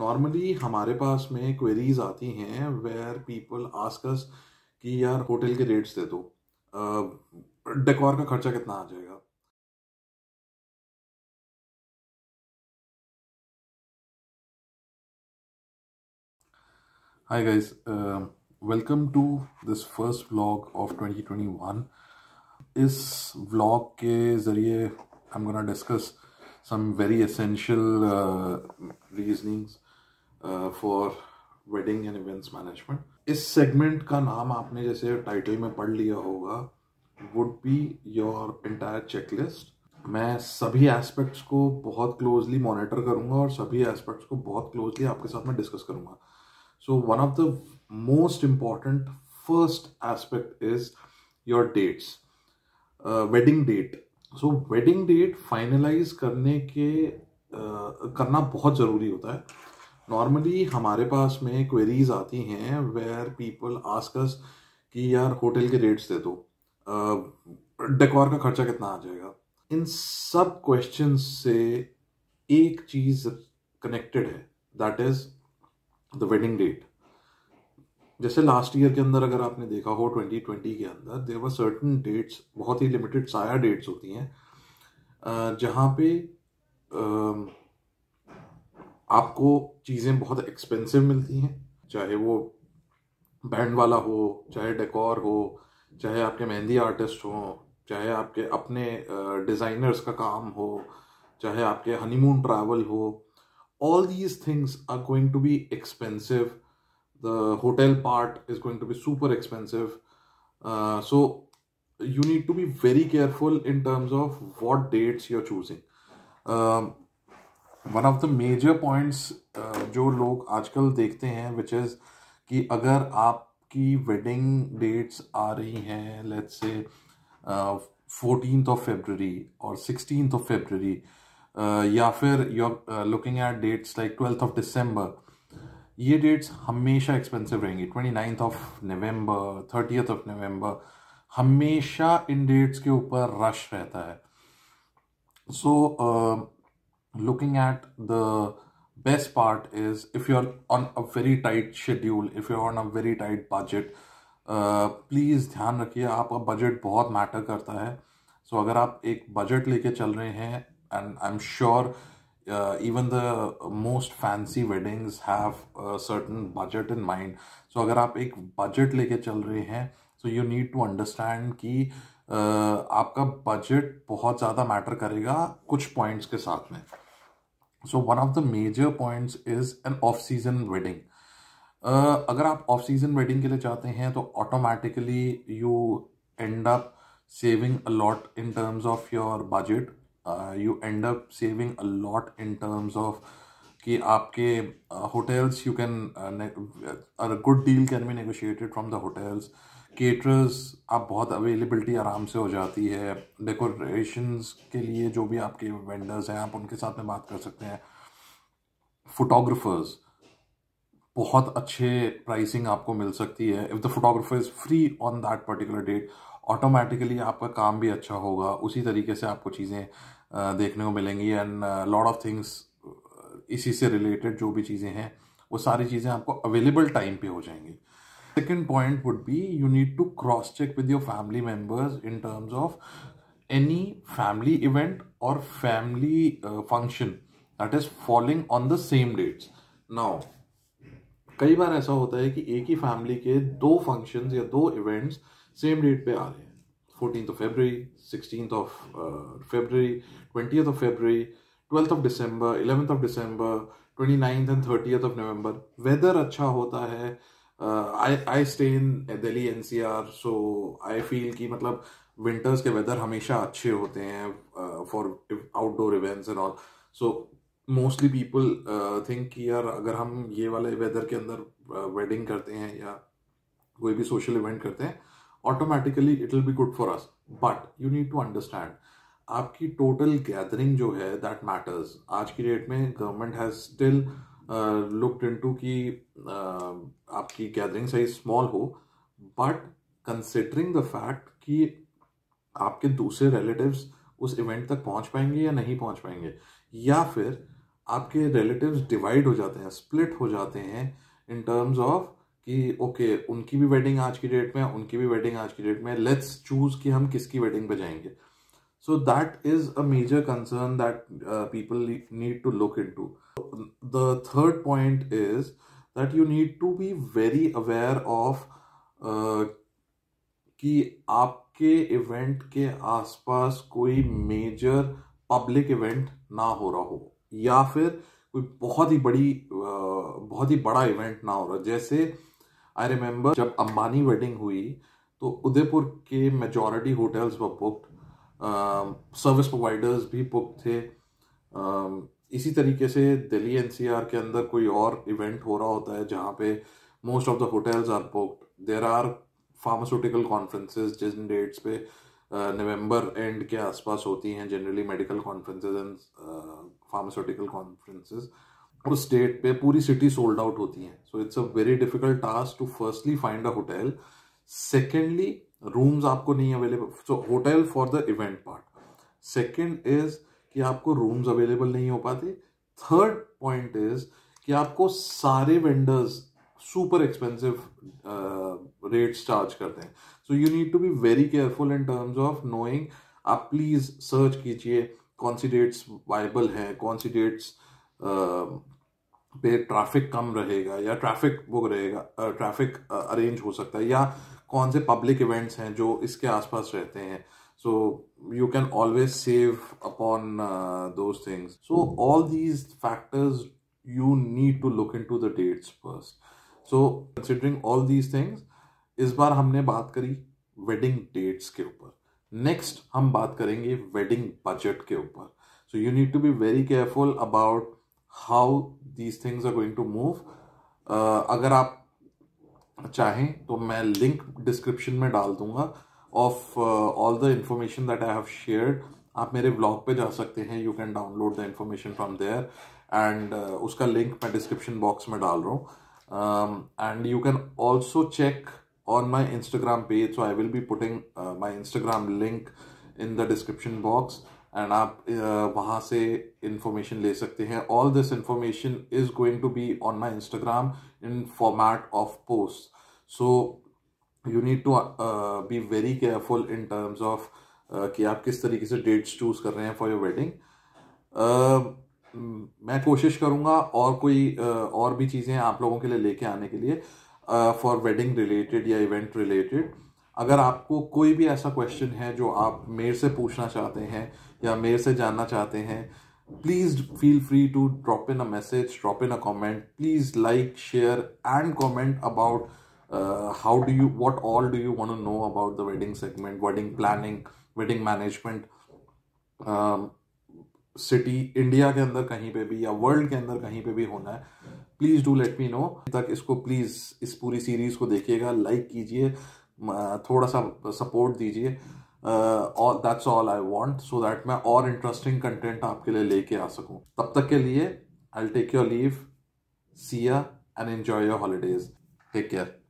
Normally हमारे पास में queries आती हैं वेयर पीपल आस्कस कि यार होटल के रेट्स दे दो डेकोर का खर्चा कितना आ जाएगा hi guys welcome to this first vlog of 2021 इस व्लॉग के जरिए I am gonna discuss some very essential reasonings for wedding and events management इस सेगमेंट का नाम आपने जैसे टाइटल में पढ़ लिया होगा would be your entire checklist मैं सभी एस्पेक्ट्स को बहुत क्लोजली मॉनिटर करूंगा और सभी एस्पेक्ट्स को बहुत क्लोजली आपके साथ में डिस्कस करूंगा so one of the most important first aspect is your dates wedding date so wedding date finalise करने के uh, करना बहुत ज़रूरी होता है नॉर्मली हमारे पास में क्वेरीज आती हैं वेयर पीपल आस्कस कि यार होटल के रेट्स दे दो डेकोर का खर्चा कितना आ जाएगा इन सब क्वेश्चन से एक चीज़ कनेक्टेड है that is the wedding date जैसे लास्ट ईयर के अंदर अगर आपने देखा हो 2020 के अंदर देवर सर्टन डेट्स बहुत ही लिमिटेड साया डेट्स होती हैं जहाँ पे आपको चीज़ें बहुत एक्सपेंसिव मिलती हैं चाहे वो बैंड वाला हो चाहे डेकोर हो चाहे आपके मेहंदी आर्टिस्ट हो चाहे आपके अपने डिज़ाइनर्स का काम हो चाहे आपके हनीमून ट्रैवल हो all these things are going to be expensive the hotel part is going to be super expensive so you need to be very careful in terms of what dates dates you're one of the major points जो लोग आजकल देखते हैं which is कि अगर आपकी wedding dates आ रही हैं let's say fourteen of February और सिक्सटीन ऑफ फेबररी या फिर you are looking at dates like twelfth of December ये डेट्स हमेशा एक्सपेंसिव रहेंगी twenty ninth of November thirtieth of November हमेशा इन डेट्स के ऊपर रश रहता है so so, uh, looking at the best part is if you're on a very tight schedule if you're on a very tight budget please uh, ध्यान रखिए आपका budget बहुत मैटर करता है सो अगर आप एक बजट लेके चल रहे हैं and I am sure even the most fancy weddings have certain budget in mind so अगर आप एक बजट लेके चल रहे हैं so you need to understand कि uh, आपका बजट बहुत ज़्यादा मैटर करेगा कुछ पॉइंट्स के साथ में so one of the major points is an off season wedding अगर आप ऑफ सीजन वेडिंग के लिए चाहते हैं तो automatically you end up saving a lot in terms of your budget you end up saving a lot in terms of कि आपके hotels you can good deal can be negotiated from the hotels caterers आप बहुत availability आराम से हो जाती है decorations के लिए जो भी आपके वेंडर्स हैं आप उनके साथ में बात कर सकते हैं फोटोग्राफर्स बहुत अच्छे प्राइसिंग आपको मिल सकती है if the photographer is free on that particular date automatically आपका काम भी अच्छा होगा उसी तरीके से आपको चीज़ें देखने को मिलेंगी एंड लॉट ऑफ थिंग्स इसी से रिलेटेड जो भी चीज़ें हैं वो सारी चीज़ें आपको अवेलेबल टाइम पे हो जाएंगी second point would be you need to cross check with your family members in terms of any family event और family function that is following on the same dates now कई बार ऐसा होता है कि एक ही फैमिली के दो फंक्शंस या दो इवेंट्स सेम डेट पे आ रहे हैं fourteen of February sixteen of February twenty of February twelfth of December eleventh of December twenty ninth and thirtieth of November weather अच्छा होता है I I stay in Delhi N C R so I feel कि मतलब winters के weather हमेशा अच्छे होते हैं for outdoor events and all so mostly people think कि यार अगर हम ये वाले वेदर के अंदर वेडिंग uh, करते हैं या कोई भी सोशल इवेंट करते हैं automatically it will be good for us but you need to understand आपकी टोटल गैदरिंग जो है दैट मैटर्स आज की डेट में government has still looked into कि uh, आपकी गैदरिंग साइज स्मॉल हो बट कंसिडरिंग द फैक्ट कि आपके दूसरे रिलेटिव्स उस इवेंट तक पहुंच पाएंगे या नहीं पहुंच पाएंगे या फिर आपके रिलेटिव्स डिवाइड हो जाते हैं स्प्लिट हो जाते हैं इन टर्म्स ऑफ कि ओके okay, उनकी भी वेडिंग आज की डेट में उनकी भी वेडिंग आज की डेट में लेट्स चूज कि हम किसकी वेडिंग पे जाएंगे So that is a major concern that uh, people need to look into. The third point is that you need to be very aware of uh, कि आपके इवेंट के आसपास कोई मेजर पब्लिक इवेंट ना हो रहा हो या फिर कोई बहुत ही बड़ी uh, बहुत ही बड़ा इवेंट ना हो रहा जैसे आई रिमेम्बर जब अंबानी वेडिंग हुई तो उदयपुर के मेजॉरिटी होटल्स व बुक्ड सर्विस um, प्रोवाइडर्स भी बुक थे um, इसी तरीके से दिल्ली एनसीआर के अंदर कोई और इवेंट हो रहा होता है जहाँ पे most of the hotels are booked there are pharmaceutical conferences जिन डेट्स पे नवंबर uh, एंड के आसपास होती हैं generally medical conferences and pharmaceutical conferences उस डेट पे पूरी सिटी सोल्ड आउट होती हैं so it's a very difficult task to firstly find a hotel secondly rooms आपको नहीं available so hotel for the event part second is कि आपको rooms available नहीं हो पाते थर्ड पॉइंट इज कि आपको सारे vendors super expensive rates charge करते हैं so you need to be very careful in terms of knowing आप प्लीज़ सर्च कीजिए कौन सी डेट्स वाइबल है कौन सी डेट्स uh, पे ट्रैफिक कम रहेगा या ट्रैफिक वो रहेगा ट्रैफिक uh, अरेंज uh, हो सकता है या कौन से पब्लिक इवेंट्स हैं जो इसके आसपास रहते हैं so you can always save upon those things so all these factors you need to look in to the dates first so considering all these things इस बार हमने बात करी वेडिंग डेट्स के ऊपर नेक्स्ट हम बात करेंगे वेडिंग बजट के ऊपर so you need to be very careful about how these things are going to move अगर आप चाहें तो मैं लिंक डिस्क्रिप्शन में डाल दूंगा of all the information that I have shared आप मेरे ब्लॉग पे जा सकते हैं you can download the information from there and उसका लिंक मैं डिस्क्रिप्शन बॉक्स में डाल रहा हूँ and you can also check on my Instagram page so I will be putting my Instagram link in the description box and आप uh, वहाँ से information ले सकते हैं all this information is going to be on my Instagram in format of post so you need to be very careful in terms of कि आप किस तरीके से डेट्स चूज़ कर रहे हैं फॉर योर वेडिंग मैं कोशिश करूँगा और कोई uh, और भी चीज़ें आप लोगों के लिए लेके आने के लिए फॉर वेडिंग रिलेटेड या इवेंट रिलेटेड अगर आपको कोई भी ऐसा क्वेश्चन है जो आप मेरे से पूछना चाहते हैं या मेरे से जानना चाहते हैं please feel free to drop in a message drop in a comment please like share and comment about how do you what all do you want know about the wedding segment wedding planning wedding management city India के अंदर कहीं पे भी या world के अंदर कहीं पे भी होना है please do let me know तक इसको प्लीज़ इस पूरी सीरीज़ को देखिएगा लाइक कीजिए थोड़ा सा सपोर्ट दीजिए और that's all I want so that मैं और इंटरेस्टिंग कंटेंट आपके लिए लेके आ सकूं तब तक के लिए I take your leave see ya and enjoy your holidays take care